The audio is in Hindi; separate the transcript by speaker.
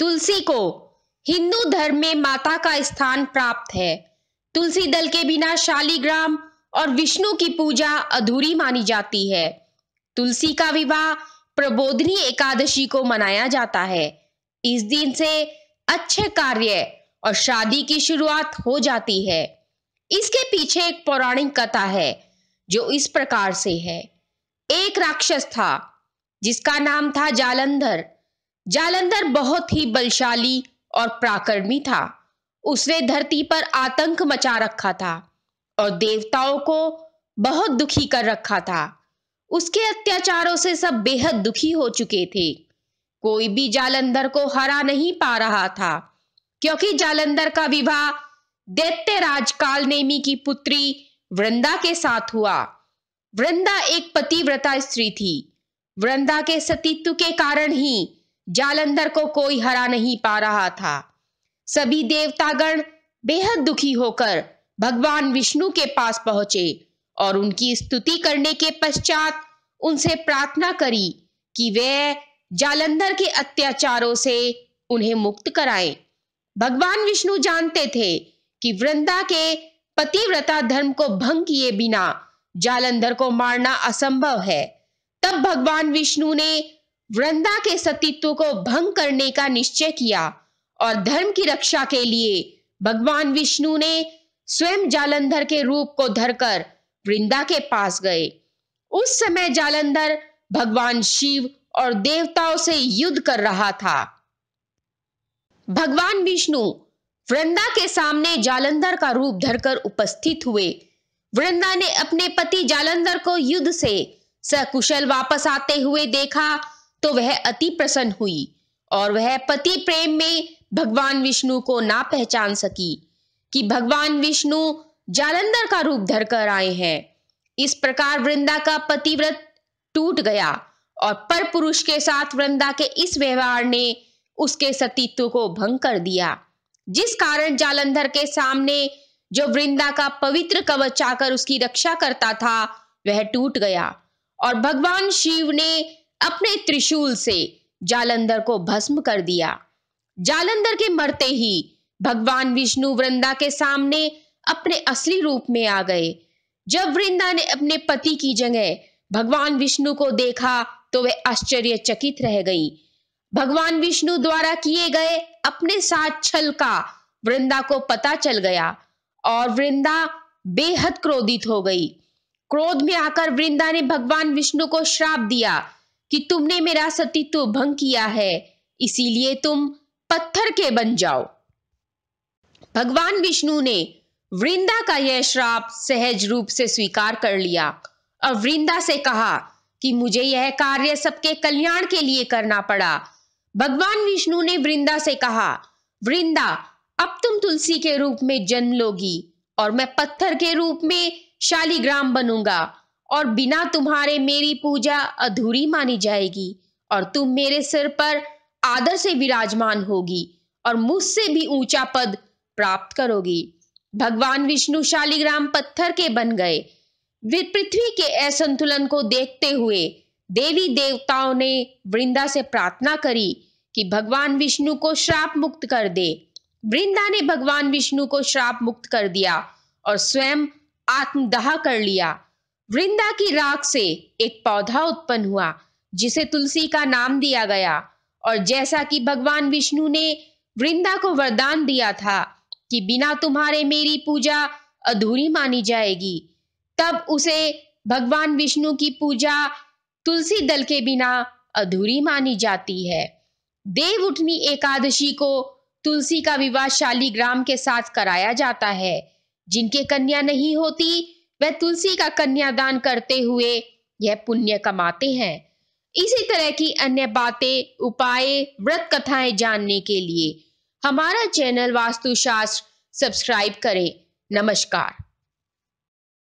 Speaker 1: तुलसी को हिंदू धर्म में माता का स्थान प्राप्त है तुलसी दल के बिना शालीग्राम और विष्णु की पूजा अधूरी मानी जाती है तुलसी का विवाह प्रबोधनी एकादशी को मनाया जाता है इस दिन से अच्छे कार्य और शादी की शुरुआत हो जाती है इसके पीछे एक पौराणिक कथा है जो इस प्रकार से है एक राक्षस था जिसका नाम था जालंधर जालंधर बहुत ही बलशाली और प्राकर्मी था उसने धरती पर आतंक मचा रखा था और देवताओं को बहुत दुखी कर रखा था उसके अत्याचारों से सब बेहद दुखी हो चुके थे कोई भी जालंधर को हरा नहीं पा रहा था क्योंकि जालंधर का विवाह दैत्य राज नेमी की पुत्री वृंदा के साथ हुआ वृंदा एक पतिव्रता स्त्री थी वृंदा के सतीत्व के कारण ही जालंधर को कोई हरा नहीं पा रहा था सभी देवतागण बेहद दुखी होकर भगवान विष्णु के पास पहुंचे और उनकी स्तुति करने के पश्चात उनसे प्रार्थना करी कि वे जालंधर के अत्याचारों से उन्हें मुक्त कराएं। भगवान विष्णु जानते थे कि वृंदा के पतिव्रता धर्म को भंग किए बिना जालंधर को मारना असंभव है तब भगवान विष्णु ने वृंदा के सतीत्व को भंग करने का निश्चय किया और धर्म की रक्षा के लिए भगवान विष्णु ने स्वयं जालंधर के रूप को धरकर वृंदा के पास गए उस समय जालंधर भगवान शिव और देवताओं से युद्ध कर रहा था भगवान विष्णु वृंदा के सामने जालंधर का रूप धरकर उपस्थित हुए वृंदा ने अपने पति जालंधर को युद्ध से सकुशल वापस आते हुए देखा तो वह अति प्रसन्न हुई और वह पति प्रेम में भगवान विष्णु को ना पहचान सकी कि भगवान विष्णु जालंधर का रूप धरकर आए हैं इस प्रकार वृंदा का पतिव्रत टूट गया और पर पुरुष के साथ वृंदा के इस व्यवहार ने उसके सतीत्व को भंग कर दिया जिस कारण जालंधर के सामने जो वृंदा का पवित्र कवच आकर उसकी रक्षा करता था वह टूट गया और भगवान शिव ने अपने त्रिशूल से जालंधर को भस्म कर दिया जालंधर के मरते ही भगवान विष्णु वृंदा के सामने अपने असली रूप में आ गए जब वृंदा ने अपने पति की जगह भगवान विष्णु को देखा तो वे आश्चर्यचकित रह गई भगवान विष्णु द्वारा किए गए अपने साथ छल का वृंदा को पता चल गया और वृंदा बेहद क्रोधित हो गई क्रोध में आकर वृंदा ने भगवान विष्णु को श्राप दिया कि तुमने मेरा सतीत्व तो भंग किया है इसीलिए तुम पत्थर के बन जाओ भगवान विष्णु ने वृंदा का यह श्राप सहज रूप से स्वीकार कर लिया और वृंदा से कहा कि मुझे यह कार्य सबके कल्याण के लिए करना पड़ा भगवान विष्णु ने वृंदा से कहा वृंदा अब तुम तुलसी के रूप में जन्म लोगी और मैं पत्थर के रूप में शालीग्राम बनूंगा और बिना तुम्हारे मेरी पूजा अधूरी मानी जाएगी और तुम मेरे सिर पर आदर से विराजमान होगी और मुझसे भी ऊंचा पद प्राप्त करोगी भगवान विष्णु शालिग्राम पत्थर के बन गए पृथ्वी के असंतुलन को देखते हुए देवी देवताओं ने वृंदा से प्रार्थना करी कि भगवान विष्णु को श्राप मुक्त कर दे वृंदा ने भगवान विष्णु को श्राप मुक्त कर दिया और स्वयं आत्मदाह कर लिया वृंदा की राख से एक पौधा उत्पन्न हुआ जिसे तुलसी का नाम दिया गया और जैसा कि भगवान विष्णु ने वृंदा को वरदान दिया था कि बिना तुम्हारे मेरी पूजा अधूरी मानी जाएगी तब उसे भगवान विष्णु की पूजा तुलसी दल के बिना अधूरी मानी जाती है देव उठनी एकादशी को तुलसी का विवाह शालीग्राम के साथ कराया जाता है जिनके कन्या नहीं होती वह तुलसी का कन्यादान करते हुए यह पुण्य कमाते हैं इसी तरह की अन्य बातें उपाय व्रत कथाएं जानने के लिए हमारा चैनल वास्तुशास्त्र सब्सक्राइब करें नमस्कार